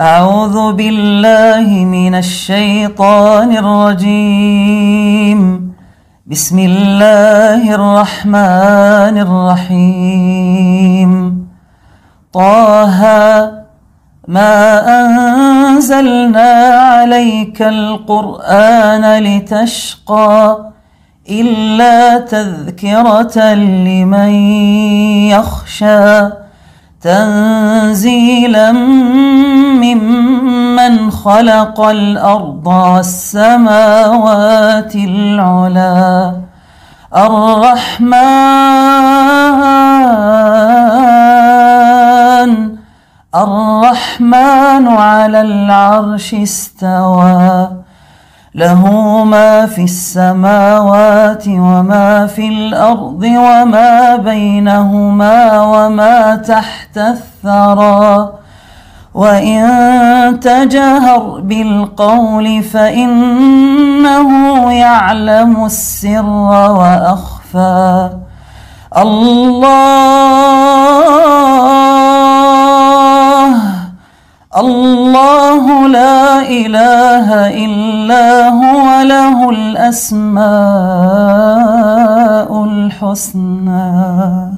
أعوذ بالله من الشيطان الرجيم بسم الله الرحمن الرحيم طه ما أنزلنا عليك القرآن لتشقى إلا تذكرة لمن يخشى تنزيلا خلق الأرض والسماوات العلا الرحمن الرحمن على العرش استوى له ما في السماوات وما في الأرض وما بينهما وما تحت الثرى وإن تجهر بالقول فإنه يعلم السر وأخفى الله الله لا إله إلا هو له الأسماء الحسنى